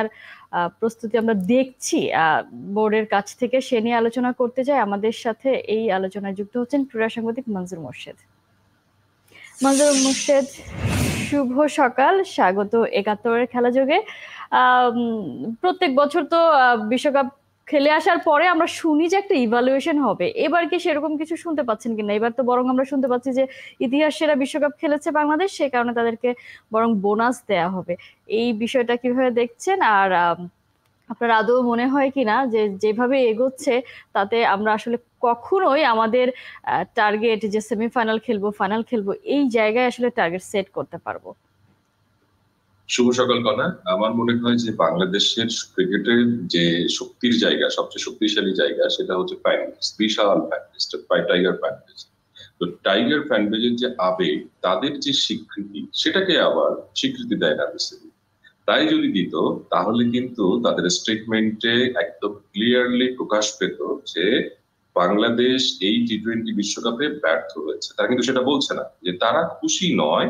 আর প্রস্তুতি আমরা দেখছি বোর্ডের কাছ থেকে সে নিয়ে আলোচনা করতে যায় আমাদের সাথে এই আলোচনায় যুক্ত হচ্ছেন ক্রীড়া সাংবাদিক মঞ্জুর মোর্শেদ মঞ্জুর মোর্শেদ শুভ সকাল স্বাগত একাত্তরের খেলা যোগে প্রত্যেক বছর তো বিশ্বকাপ খেলে আসার পরে আমরা শুনি যে একটা ইভালুয়েশন হবে এবার কি সেরকম কিছু শুনতে পাচ্ছেন কিনা এবার তো বরং আমরা শুনতে পাচ্ছি যে ইতিহাস সেরা বিশ্বকাপ খেলেছে বাংলাদেশ সে কারণে তাদেরকে বরং বোনাস দেয়া হবে এই বিষয়টা কিভাবে দেখছেন আর আপনার আদৌ মনে হয় কিনা যে যেভাবে এগোচ্ছে তাতে আমরা আসলে কখনোই আমাদের টার্গেট যে সেমিফাইনাল খেলবো ফাইনাল খেলবো এই জায়গায় আসলে টার্গেট সেট করতে পারবো শুভ সকাল কনা আমার মনে হয় যে বাংলাদেশের ক্রিকেটের যে শক্তির জায়গা সবচেয়ে শক্তিশালী জায়গা সেটা হচ্ছে বিশাল টাইগার ফ্যান তো টাইগার ফ্যান যে আবেগ তাদের যে স্বীকৃতি সেটাকে আবার স্বীকৃতি দেয় না বিসিবি তাই যদি দিত তাহলে কিন্তু তাদের স্টেটমেন্টে একদম ক্লিয়ারলি প্রকাশ পেত যে বাংলাদেশ এই টি টোয়েন্টি বিশ্বকাপে ব্যর্থ হয়েছে তারা কিন্তু সেটা বলছে না যে তারা খুশি নয়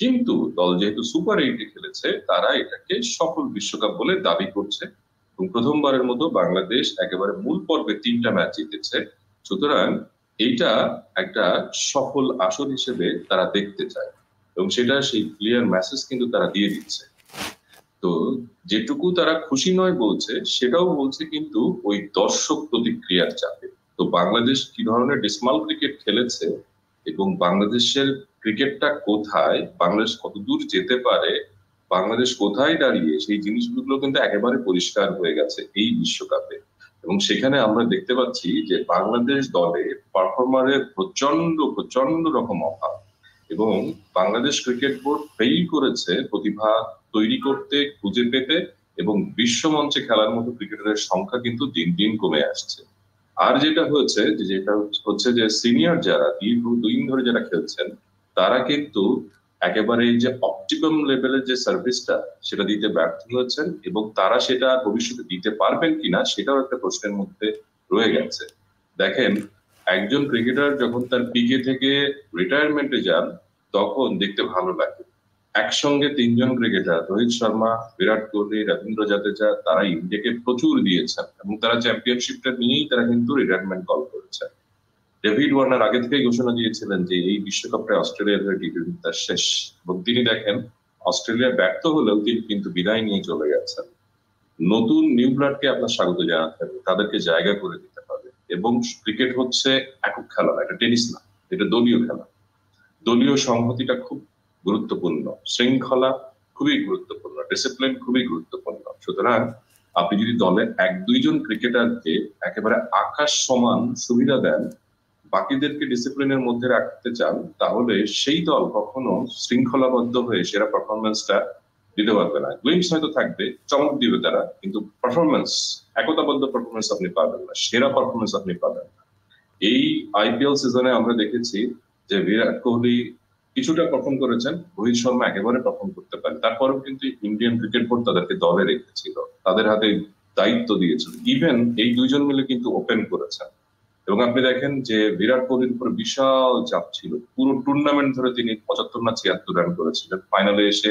কিন্তু দল যেহেতু সুপার এইটে খেলেছে তারা এটাকে সফল বিশ্বকাপ বলে দাবি করছে এবং প্রথমবারের মতো বাংলাদেশ একেবারে মূল পর্বে তিনটা ম্যাচ জিতেছে সুতরাং এইটা একটা সফল আসর হিসেবে তারা দেখতে চায় এবং সেটা সেই ক্লিয়ার মেসেজ কিন্তু তারা দিয়ে দিচ্ছে তো যেটুকু তারা খুশি নয় বলছে সেটাও বলছে কিন্তু ওই দর্শক প্রতিক্রিয়ার চাপে তো বাংলাদেশ কি ধরনের ডিসমাল ক্রিকেট খেলেছে এবং বাংলাদেশের ক্রিকেটটা কোথায় বাংলাদেশ কতদূর যেতে পারে বাংলাদেশ কোথায় দাঁড়িয়ে সেই জিনিসগুলো কিন্তু একেবারে পরিষ্কার হয়ে গেছে এই বিশ্বকাপে এবং সেখানে আমরা দেখতে পাচ্ছি যে বাংলাদেশ দলে পারফরমারের প্রচন্ড প্রচন্ড রকম অভাব এবং বাংলাদেশ ক্রিকেট বোর্ড ফেল করেছে প্রতিভা তৈরি করতে খুঁজে পেতে এবং বিশ্ব মঞ্চে খেলার মতো ক্রিকেটারের সংখ্যা কিন্তু দিন দিন কমে আসছে আর যেটা হয়েছে যেটা হচ্ছে যে সিনিয়র যারা দীর্ঘ দুই ধরে যারা খেলছেন তারা কিন্তু একেবারে যে অপটিমাম লেভেলের যে সার্ভিসটা সেটা দিতে ব্যর্থ হয়েছেন এবং তারা সেটা ভবিষ্যতে দিতে পারবেন কিনা সেটাও একটা প্রশ্নের মধ্যে রয়ে গেছে দেখেন একজন ক্রিকেটার যখন তার পিকে থেকে রিটায়ারমেন্টে যান তখন দেখতে ভালো লাগে একসঙ্গে তিনজন ক্রিকেটার রোহিত শর্মা বিরাট কোহলি রবীন্দ্র জাদেজা তারা ইন্ডিয়াকে প্রচুর দিয়েছেন এবং তারা চ্যাম্পিয়নশিপটা নিয়েই তারা কিন্তু রিটায়ারমেন্ট কল করেছেন ডেভিড ওয়ার্নার আগে থেকেই ঘোষণা দিয়েছিলেন যে এই বিশ্বকাপটা অস্ট্রেলিয়ার হয়ে টি শেষ এবং তিনি দেখেন অস্ট্রেলিয়া ব্যর্থ হলেও তিনি কিন্তু বিদায় নিয়ে চলে গেছেন নতুন নিউ ব্লাডকে আপনার স্বাগত জানাতে হবে তাদেরকে জায়গা করে দিতে হবে এবং ক্রিকেট হচ্ছে একক খেলা এটা টেনিস না এটা দলীয় খেলা দলীয় সংহতিটা খুব গুরুত্বপূর্ণ শৃঙ্খলা খুবই গুরুত্বপূর্ণ ডিসিপ্লিন খুবই গুরুত্বপূর্ণ সুতরাং আপনি যদি দলে এক দুইজন ক্রিকেটারকে একেবারে আকাশ সমান সুবিধা দেন বাকিদেরকে ডিসিপ্লিনের মধ্যে রাখতে চান তাহলে সেই দল কখনো শৃঙ্খলাবদ্ধ হয়ে সেরা পারফরমেন্সটা দিতে পারবে না গ্লিমস হয়তো থাকবে চমক দিবে তারা কিন্তু পারফরমেন্স একতাবদ্ধ পারফরমেন্স আপনি পাবেন না সেরা পারফরমেন্স আপনি পাবেন না এই আইপিএল সিজনে আমরা দেখেছি যে বিরাট কোহলি কিছুটা পারফর্ম করেছেন রোহিত শর্মা একেবারে পারফর্ম করতে পারেন তারপরেও কিন্তু ইন্ডিয়ান ক্রিকেট বোর্ড তাদেরকে দলে রেখেছিল তাদের হাতে দায়িত্ব দিয়েছিল ইভেন এই দুইজন মিলে কিন্তু ওপেন করেছেন এবং আপনি দেখেন যে বিরাট কোহলির উপর বিশাল চাপ ছিল পুরো টুর্নামেন্ট ধরে তিনি পঁচাত্তর না ছিয়াত্তর রান করেছিলেন ফাইনালে এসে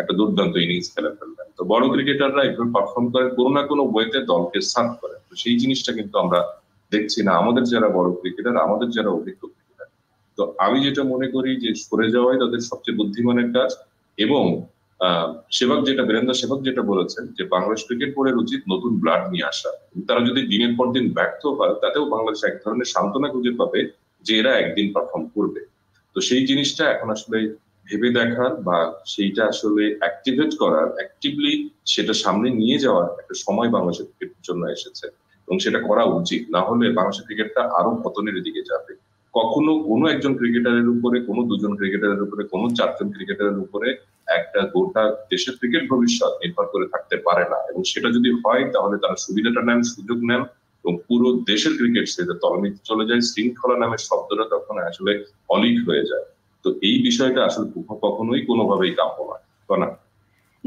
একটা দুর্দান্ত ইনিংস খেলে ফেললেন তো বড় ক্রিকেটাররা এভাবে পারফর্ম করে কোনো না কোনো ওয়েতে দলকে সার্ভ করে তো সেই জিনিসটা কিন্তু আমরা দেখছি না আমাদের যারা বড় ক্রিকেটার আমাদের যারা অভিজ্ঞ ক্রিকেটার তো আমি যেটা মনে করি যে সরে যাওয়াই তাদের সবচেয়ে বুদ্ধিমানের কাজ এবং সেবক যেটা বীরেন্দ্র সেবক যেটা বলেছেন যে বাংলাদেশ ক্রিকেট বোর্ডের উচিত নতুন ব্লাড নিয়ে আসা তারা যদি দিনের পর দিন ব্যর্থ হয় তাতেও বাংলাদেশ এক ধরনের সান্ত্বনা খুঁজে পাবে যে এরা একদিন পারফর্ম করবে তো সেই জিনিসটা এখন আসলে ভেবে দেখার বা সেইটা আসলে অ্যাক্টিভেট করার অ্যাক্টিভলি সেটা সামনে নিয়ে যাওয়ার একটা সময় বাংলাদেশের ক্রিকেটের জন্য এসেছে এবং সেটা করা উচিত না হলে বাংলাদেশের ক্রিকেটটা আরো পতনের দিকে যাবে কখনো কোনো একজন ক্রিকেটারের উপরে কোনো দুজন ক্রিকেটারের উপরে কোনো চারজন ক্রিকেটারের উপরে একটা গোটা দেশের ক্রিকেট ভবিষ্যৎ নির্ভর করে থাকতে পারে না এবং সেটা যদি হয় তাহলে তারা সুবিধাটা নেন সুযোগ নেন এবং পুরো দেশের ক্রিকেট সেটা তলানিতে চলে যায় শৃঙ্খলা নামের শব্দটা তখন আসলে অলিক হয়ে যায় তো এই বিষয়টা আসলে কখনোই কোনোভাবেই কাম্য নয় না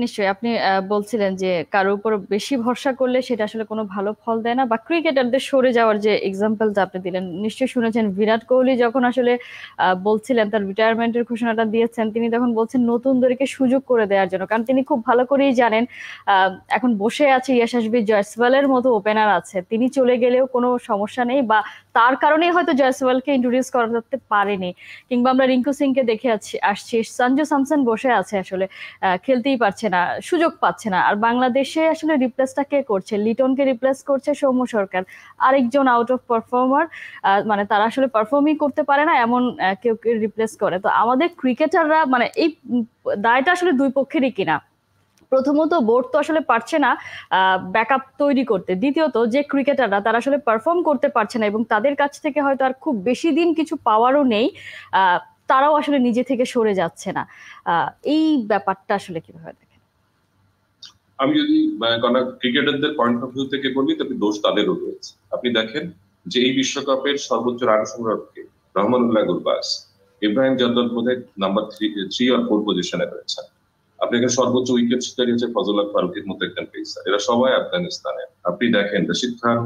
নিশ্চয়ই আপনি বলছিলেন যে কারো উপর বেশি ভরসা করলে সেটা আসলে কোনো ভালো ফল দেয় না বা ক্রিকেটারদের সরে যাওয়ার যে এক্সাম্পলটা আপনি দিলেন নিশ্চয়ই শুনেছেন বিরাট কোহলি যখন আসলে বলছিলেন তার রিটায়ারমেন্টের ঘোষণাটা দিয়েছেন তিনি তখন বলছেন নতুনদেরকে সুযোগ করে দেওয়ার জন্য কারণ তিনি খুব ভালো করেই জানেন এখন বসে আছে ইয়াশাসবি জয়সওয়ালের মতো ওপেনার আছে তিনি চলে গেলেও কোনো সমস্যা নেই বা তার কারণেই হয়তো জয়সওয়ালকে ইন্ট্রোডিউস করাতে পারেনি কিংবা আমরা রিঙ্কু সিংকে দেখে আসছি সঞ্জু স্যামসন বসে আছে আসলে খেলতেই পারছে না সুযোগ পাচ্ছে না আর বাংলাদেশে আসলে রিপ্লেসটা কে করছে লিটনকে রিপ্লেস করছে সৌম্য সরকার আরেকজন আউট অফ পারফর্মার মানে তারা আসলে পারফর্মই করতে পারে না এমন কেউ রিপ্লেস করে তো আমাদের ক্রিকেটাররা মানে এই দায়টা আসলে দুই পক্ষেরই কিনা প্রথমত বোর্ড তো আসলে পারছে না ব্যাকআপ তৈরি করতে দ্বিতীয়ত যে ক্রিকেটাররা তারা আসলে পারফর্ম করতে পারছে না এবং তাদের কাছ থেকে হয়তো আর খুব বেশি দিন কিছু পাওয়ারও নেই তারাও আসলে নিজে থেকে সরে যাচ্ছে না এই ব্যাপারটা আসলে কিভাবে দেখেন আমি যদি ক্রিকেটারদের পয়েন্ট অফ ভিউ থেকে বলি তবে দোষ তাদেরও রয়েছে আপনি দেখেন যে এই বিশ্বকাপের সর্বোচ্চ রান সংগ্রাহককে রহমানুল্লাহ গুরবাস ইব্রাহিম জাদ্দাদ বোধ নাম্বার থ্রি থ্রি আর ফোর পজিশনে রয়েছেন আপনাকে সর্বোচ্চ উইকেট শিকারী হচ্ছে ফজল ফারুকের মতো একজন পেসার এরা সবাই আফগানিস্তানে আপনি দেখেন রশিদ খান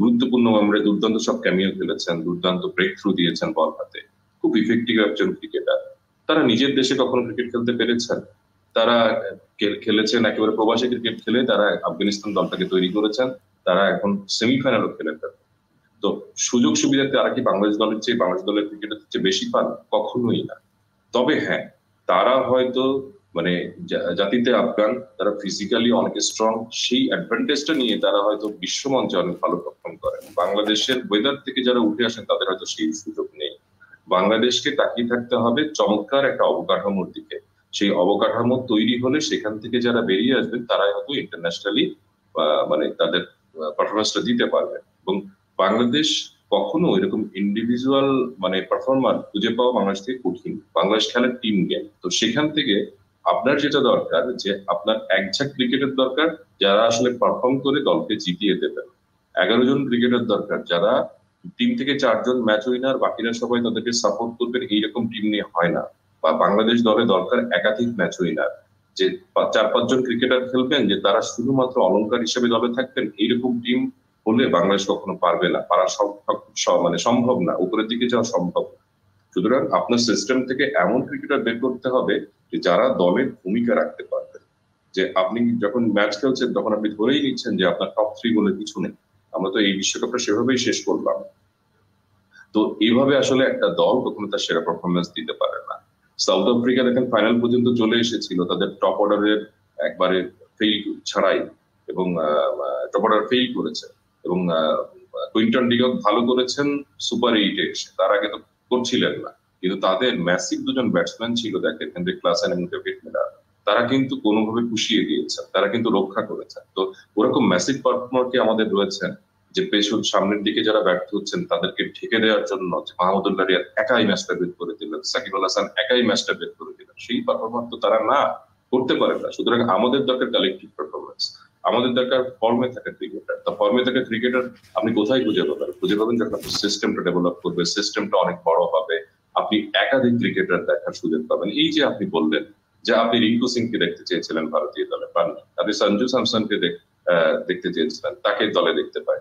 গুরুত্বপূর্ণ আমরা দুর্দান্ত সব ক্যামিও খেলেছেন দুর্দান্ত ব্রেক থ্রু দিয়েছেন বল হাতে খুব ইফেক্টিভ একজন ক্রিকেটার তারা নিজের দেশে কখনো ক্রিকেট খেলতে পেরেছেন তারা খেলেছেন একেবারে প্রবাসী ক্রিকেট খেলে তারা আফগানিস্তান দলটাকে তৈরি করেছেন তারা এখন সেমিফাইনালও খেলে তো সুযোগ সুবিধা তারা কি বাংলাদেশ দলের চেয়ে বাংলাদেশ দলের ক্রিকেটের চেয়ে বেশি পান কখনোই না তবে হ্যাঁ তারা হয়তো মানে জাতিতে আফগান তারা ফিজিক্যালি অনেক স্ট্রং সেই অ্যাডভান্টেজটা নিয়ে তারা হয়তো বিশ্বমঞ্চে অনেক ভালো পারফর্ম করেন বাংলাদেশের ওয়েদার থেকে যারা উঠে আসেন তাদের হয়তো সেই সুযোগ নেই বাংলাদেশকে তাকিয়ে থাকতে হবে চমৎকার একটা অবকাঠামোর দিকে সেই অবকাঠামো তৈরি হলে সেখান থেকে যারা বেরিয়ে আসবেন তারাই হয়তো ইন্টারন্যাশনালি মানে তাদের পারফরমেন্সটা দিতে পারবে এবং বাংলাদেশ কখনো এরকম ইন্ডিভিজুয়াল মানে পারফর্মার খুঁজে পাওয়া বাংলাদেশ থেকে কঠিন বাংলাদেশ খেলার টিম গেম তো সেখান থেকে আপনার যেটা দরকার যে আপনার একঝাক ক্রিকেটের দরকার যারা আসলে পারফর্ম করে দলকে জিতিয়ে দেবেন এগারো জন ক্রিকেটের দরকার যারা তিন থেকে চারজন ম্যাচ উইনার বাকিরা সবাই তাদেরকে সাপোর্ট করবেন এইরকম টিম নিয়ে হয় না বা বাংলাদেশ দলে দরকার একাধিক ম্যাচ উইনার যে চার পাঁচজন ক্রিকেটার খেলবেন যে তারা শুধুমাত্র অলঙ্কার হিসেবে দলে থাকবেন এইরকম টিম হলে বাংলাদেশ কখনো পারবে না পারা সব মানে সম্ভব না উপরের দিকে যাওয়া সম্ভব না সুতরাং আপনার সিস্টেম থেকে এমন ক্রিকেটার বের করতে হবে যে যারা দলের ভূমিকা রাখতে পারবে যে আপনি যখন ম্যাচ খেলছেন তখন আপনি ধরেই নিচ্ছেন যে আপনার টপ থ্রি বলে কিছু নেই আমরা তো এই বিশ্বকাপটা সেভাবেই শেষ করলাম তো এইভাবে আসলে একটা দল কখনো তার সেরা পারফরমেন্স দিতে পারে না সাউথ আফ্রিকা দেখেন ফাইনাল পর্যন্ত চলে এসেছিল তাদের টপ অর্ডারের একবারে ফেল ছাড়াই এবং টপ অর্ডার ফেল করেছে এবং কুইন্টন ডিগক ভালো করেছেন সুপার এইটে এসে তার আগে তো করছিলেন না কিন্তু তাদের ম্যাসিভ দুজন ব্যাটসম্যান ছিল দেখেন হেনরি ক্লাসেন এবং ডেভিড মিলার তারা কিন্তু কোনোভাবে পুষিয়ে দিয়েছেন তারা কিন্তু রক্ষা করেছেন তো ওরকম ম্যাসিভ পারফর্মার কি আমাদের রয়েছেন যে পেছন সামনের দিকে যারা ব্যর্থ হচ্ছেন তাদেরকে ঠেকে দেওয়ার জন্য যে মাহমুদুল্লাহ রিয়াদ একাই ম্যাচটা বের করে দিলেন সাকিব আল হাসান একাই ম্যাচটা বের করে দিলেন সেই পারফরমেন্স তো তারা না করতে পারে না সুতরাং আমাদের দরকার কালেকটিভ পারফরমার আমাদের দরকার ফর্মে থাকা ক্রিকেটার তা ফর্মে থাকা ক্রিকেটার আপনি কোথায় খুঁজে পাবেন খুঁজে পাবেন যখন আপনি সিস্টেমটা ডেভেলপ করবে সিস্টেমটা অনেক বড় হবে আপনি একাধিক ক্রিকেটার দেখার সুযোগ পাবেন এই যে আপনি বললেন যে আপনি রিঙ্কু সিংকে দেখতে চেয়েছিলেন ভারতীয় দলে পান আপনি সঞ্জু স্যামসনকে দেখতে চেয়েছিলেন তাকে দলে দেখতে পাই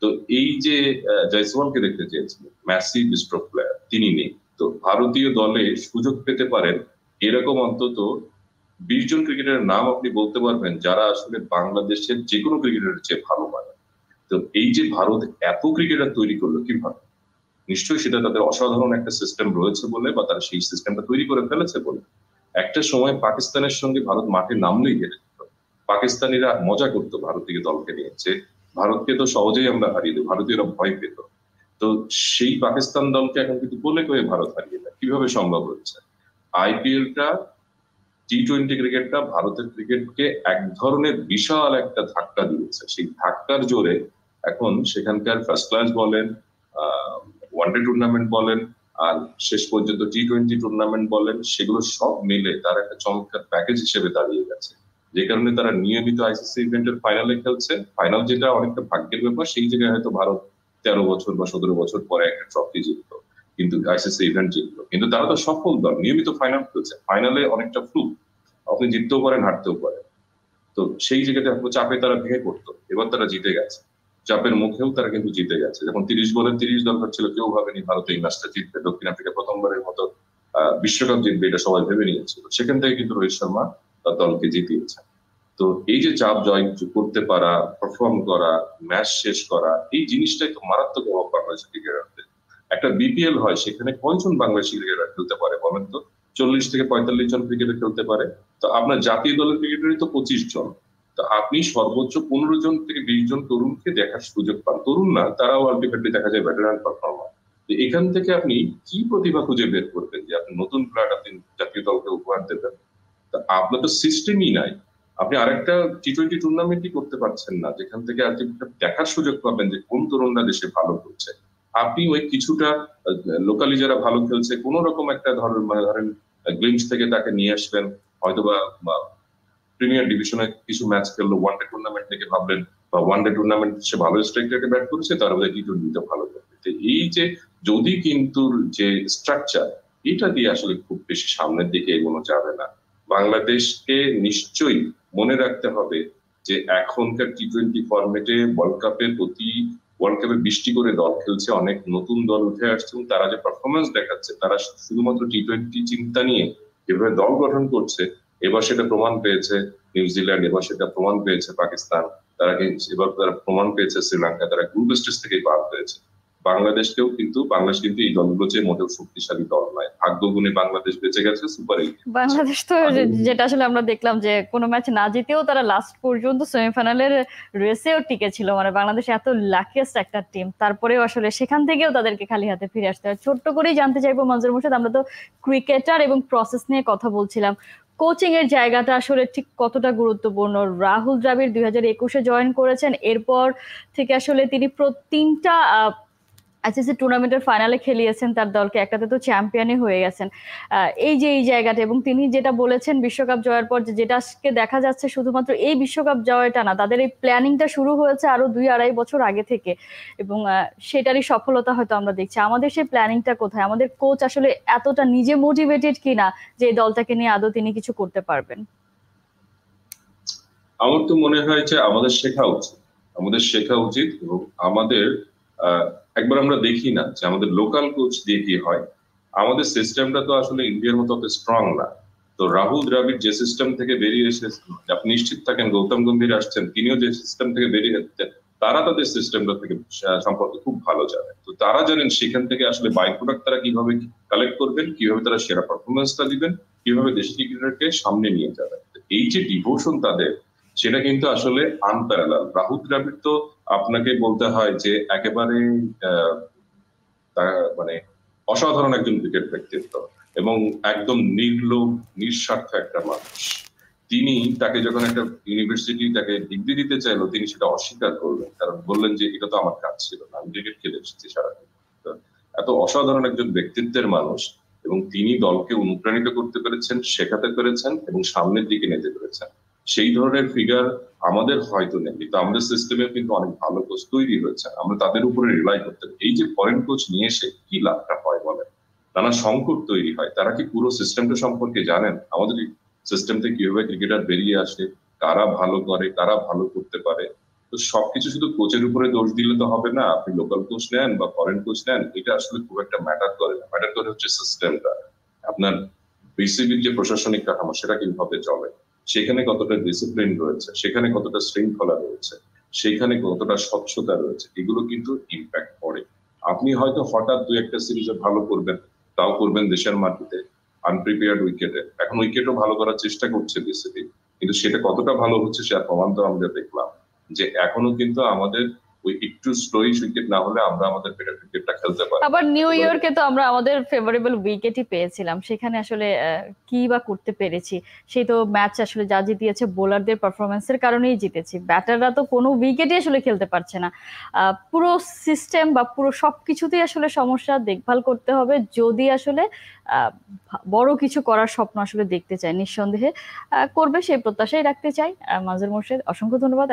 তো এই যে জয়সওয়ালকে দেখতে চেয়েছিলেন ম্যাসি বিস্ট্রোক প্লেয়ার তিনি নেই তো ভারতীয় দলে সুযোগ পেতে পারেন এরকম অন্তত বিশ জন ক্রিকেটারের নাম আপনি বলতে পারবেন যারা আসলে বাংলাদেশের যে কোনো ক্রিকেটারের চেয়ে ভালো পারে তো এই যে ভারত এত ক্রিকেটার তৈরি করলো কিভাবে নিশ্চয়ই সেটা তাদের অসাধারণ একটা সিস্টেম রয়েছে বলে বা তারা সেই সিস্টেমটা তৈরি করে ফেলেছে বলে একটা সময় পাকিস্তানের সঙ্গে ভারত মাঠে নামলেই হেরে যেত পাকিস্তানিরা মজা করতো ভারতীয় দলকে নিয়েছে ভারতকে তো সহজেই আমরা হারিয়ে দিই ভারতীয়রা ভয় পেত তো সেই পাকিস্তান দলকে এখন কিন্তু বলে কয়ে ভারত হারিয়ে দেয় কিভাবে সম্ভব হচ্ছে আইপিএলটা টি টোয়েন্টি ক্রিকেটটা ভারতের ক্রিকেটকে এক ধরনের বিশাল একটা ধাক্কা দিয়েছে সেই ধাক্কার জোরে এখন সেখানকার ফার্স্ট ক্লাস বলেন ওয়ানডে টুর্নামেন্ট বলেন আর শেষ পর্যন্ত টি টোয়েন্টি টুর্নামেন্ট বলেন সেগুলো সব মিলে তার একটা চমৎকার প্যাকেজ হিসেবে দাঁড়িয়ে গেছে যে কারণে তারা নিয়মিত আইসিসি ইভেন্টের ফাইনালে খেলছে ফাইনাল যেটা অনেকটা ভাগ্যের ব্যাপার সেই জায়গায় হয়তো ভারত তেরো বছর বা সতেরো বছর পরে একটা ট্রফি জিতলো কিন্তু আইসিসি ইভেন্ট জিতলো কিন্তু তারা তো সফল দল নিয়মিত ফাইনাল খেলছে ফাইনালে অনেকটা ফ্লু আপনি জিততেও পারেন হারতেও পারেন তো সেই জায়গাতে চাপে তারা ভেঙে পড়তো এবার তারা জিতে গেছে চাপের মুখেও তারা কিন্তু জিতে গেছে যখন তিরিশ বলে তিরিশ দল হচ্ছিল কেউ ভাবেনি ভারত এই ম্যাচটা জিতবে দক্ষিণ আফ্রিকা প্রথমবারের মতো বিশ্বকাপ জিতবে এটা সবাই ভেবে নিয়েছিল সেখান থেকে কিন্তু রোহিত শর্মা তার দলকে জিতিয়েছে তো এই যে চাপ জয় করতে পারা পারফর্ম করা ম্যাচ শেষ করা এই জিনিসটাই তো মারাত্মক অভাব বাংলাদেশের ক্রিকেটারদের একটা বিপিএল হয় সেখানে কয়জন বাংলাদেশি ক্রিকেটার খেলতে পারে বলেন তো চল্লিশ থেকে পঁয়তাল্লিশ জন ক্রিকেটার খেলতে পারে তো আপনার জাতীয় দলের ক্রিকেটারই তো পঁচিশ জন তো আপনি সর্বোচ্চ পনেরো জন থেকে বিশ জন তরুণকে দেখার সুযোগ পান তরুণ না তারাও আলটিমেটলি দেখা যায় ব্যাটারান পারফর্মার তো এখান থেকে আপনি কি প্রতিভা খুঁজে বের করবেন যে আপনি নতুন প্লেয়ার আপনি জাতীয় দলকে উপহার দেবেন তা আপনার তো সিস্টেমই নাই আপনি আরেকটা টি টোয়েন্টি টুর্নামেন্টই করতে পারছেন না যেখান থেকে আলটিমেটলি দেখার সুযোগ পাবেন যে কোন তরুণরা দেশে ভালো করছে আপনি ওই কিছুটা লোকালি যারা ভালো খেলছে কোন রকম একটা ধরেন মানে ধরেন গ্লিমস থেকে তাকে নিয়ে আসবেন হয়তোবা প্রিমিয়ার ডিভিশনে কিছু ম্যাচ খেললো ওয়ান ডে টুর্নামেন্ট থেকে ভাবলেন বা ওয়ান ডে টুর্নামেন্ট সে ভালো স্ট্রাইকারকে ব্যাট করেছে তার মধ্যে টি টোয়েন্টিতে ভালো করবে এই যে যদি কিন্তু যে স্ট্রাকচার এটা দিয়ে আসলে খুব বেশি সামনের দিকে এগোনো যাবে না বাংলাদেশকে নিশ্চয়ই মনে রাখতে হবে যে এখনকার টি টোয়েন্টি ফর্মেটে ওয়ার্ল্ড কাপের প্রতি ওয়ার্ল্ড কাপে বৃষ্টি করে দল খেলছে অনেক নতুন দল উঠে আসছে এবং তারা যে পারফরমেন্স দেখাচ্ছে তারা শুধুমাত্র টি টোয়েন্টি চিন্তা নিয়ে যেভাবে দল গঠন করছে এবার সেটা প্রমাণ পেয়েছে নিউজিল্যান্ড এবার সেটা প্রমাণ পেয়েছে পাকিস্তান তারা এবার তারা প্রমাণ পেয়েছে শ্রীলঙ্কা তারা গ্রুপ স্টেজ থেকেই বাদ পেয়েছে বাংলাদেশকেও কিন্তু বাংলাদেশ কিন্তু এই দলগুলো যে মোটেও শক্তিশালী দল নয় ভাগ্য গুণে বাংলাদেশ বেঁচে গেছে সুপার এইট বাংলাদেশ তো যেটা আসলে আমরা দেখলাম যে কোনো ম্যাচ না জিতেও তারা লাস্ট পর্যন্ত সেমিফাইনালের রেসেও টিকে ছিল মানে বাংলাদেশ এত লাকিয়েস্ট একটা টিম তারপরেও আসলে সেখান থেকেও তাদেরকে খালি হাতে ফিরে আসতে হয় ছোট্ট করেই জানতে চাইবো মঞ্জুর মোর্শেদ আমরা তো ক্রিকেটার এবং প্রসেস নিয়ে কথা বলছিলাম কোচিং এর জায়গাটা আসলে ঠিক কতটা গুরুত্বপূর্ণ রাহুল দ্রাবিড় দুই হাজার একুশে জয়েন করেছেন এরপর থেকে আসলে তিনি তিনটা আইসিসি টুর্নামেন্টের ফাইনালে খেলিয়েছেন তার দলকে একটাতে তো চ্যাম্পিয়নই হয়ে গেছেন এই যে এই জায়গাটা এবং তিনি যেটা বলেছেন বিশ্বকাপ জয়ের পর যেটাকে দেখা যাচ্ছে শুধুমাত্র এই বিশ্বকাপ জয়টা না তাদের এই প্ল্যানিংটা শুরু হয়েছে আরো দুই আড়াই বছর আগে থেকে এবং সেটারই সফলতা হয়তো আমরা দেখছি আমাদের সেই প্ল্যানিংটা কোথায় আমাদের কোচ আসলে এতটা নিজে মোটিভেটেড কিনা যে এই দলটাকে নিয়ে আদৌ তিনি কিছু করতে পারবেন আমার তো মনে হয় যে আমাদের শেখা উচিত আমাদের শেখা উচিত এবং আমাদের একবার আমরা দেখি না যে আমাদের লোকাল কোচ দিয়ে কি হয় আমাদের সিস্টেমটা তো আসলে ইন্ডিয়ার মতো অত স্ট্রং না তো রাহুল দ্রাবিড় যে সিস্টেম থেকে বেরিয়ে এসেছেন আপনি নিশ্চিত থাকেন গৌতম গম্ভীর আসছেন তিনিও যে সিস্টেম থেকে বেরিয়ে এসেছেন তারা তাদের সিস্টেমটা থেকে সম্পর্কে খুব ভালো জানে তো তারা জানেন সেখান থেকে আসলে বাই প্রোডাক্ট তারা কিভাবে কালেক্ট করবেন কিভাবে তারা সেরা পারফরমেন্সটা দিবেন কিভাবে দেশি ক্রিকেটারকে সামনে নিয়ে যাবেন এই যে ডিভোশন তাদের সেটা কিন্তু আসলে আনপ্যারালাল রাহুল দ্রাবিড় তো আপনাকে বলতে হয় যে একেবারে মানে অসাধারণ একজন ক্রিকেট ব্যক্তিত্ব এবং একদম নির্লোভ নিঃস্বার্থ একটা মানুষ তিনি তাকে যখন একটা ইউনিভার্সিটি তাকে ডিগ্রি দিতে চাইলো তিনি সেটা অস্বীকার করলেন কারণ বললেন যে এটা তো আমার কাজ ছিল না আমি ক্রিকেট খেলে এসেছি সারাদিন এত অসাধারণ একজন ব্যক্তিত্বের মানুষ এবং তিনি দলকে অনুপ্রাণিত করতে পেরেছেন শেখাতে পেরেছেন এবং সামনের দিকে নিতে পেরেছেন সেই ধরনের ফিগার আমাদের হয়তো নেই কিন্তু আমাদের সিস্টেমে কিন্তু অনেক ভালো কোচ তৈরি হয়েছে আমরা তাদের উপরে রিলাই করতে এই যে ফরেন কোচ নিয়ে এসে কি লাভটা হয় বলে নানা সংকট তৈরি হয় তারা কি পুরো সিস্টেমটা সম্পর্কে জানেন আমাদের সিস্টেম থেকে কিভাবে ক্রিকেটার বেরিয়ে আসে কারা ভালো করে কারা ভালো করতে পারে তো সবকিছু শুধু কোচের উপরে দোষ দিলে তো হবে না আপনি লোকাল কোচ নেন বা ফরেন কোচ নেন এটা আসলে খুব একটা ম্যাটার করে না ম্যাটার করে হচ্ছে সিস্টেমটা আপনার বিসিবির যে প্রশাসনিক কাঠামো সেটা কিভাবে চলে সেখানে কতটা ডিসিপ্লিন রয়েছে সেখানে কতটা শৃঙ্খলা রয়েছে সেখানে কতটা স্বচ্ছতা রয়েছে এগুলো কিন্তু ইম্প্যাক্ট পড়ে আপনি হয়তো হঠাৎ দু একটা সিরিজে ভালো করবেন তাও করবেন দেশের মাটিতে আনপ্রিপেয়ার্ড উইকেটে এখন উইকেটও ভালো করার চেষ্টা করছে বিসিবি কিন্তু সেটা কতটা ভালো হচ্ছে সে প্রমাণ তো আমরা দেখলাম যে এখনো কিন্তু আমাদের ওই একটু স্লোইশ উইকেট না হলে আমরা আমাদের বেটার ক্রিকেটটা খেলতে পারি আবার নিউ ইয়র্কে তো আমরা আমাদের ফেভারেবল উইকেটই পেয়েছিলাম সেখানে আসলে কি বা করতে পেরেছি সেই তো ম্যাচ আসলে যা জিতিয়েছে বোলারদের পারফরমেন্সের কারণেই জিতেছি ব্যাটাররা তো কোনো উইকেটই আসলে খেলতে পারছে না পুরো সিস্টেম বা পুরো সবকিছুতেই আসলে সমস্যা দেখভাল করতে হবে যদি আসলে বড় কিছু করার স্বপ্ন আসলে দেখতে চাই নিঃসন্দেহে করবে সেই প্রত্যাশাই রাখতে চাই মাঝুর মোর্শেদ অসংখ্য ধন্যবাদ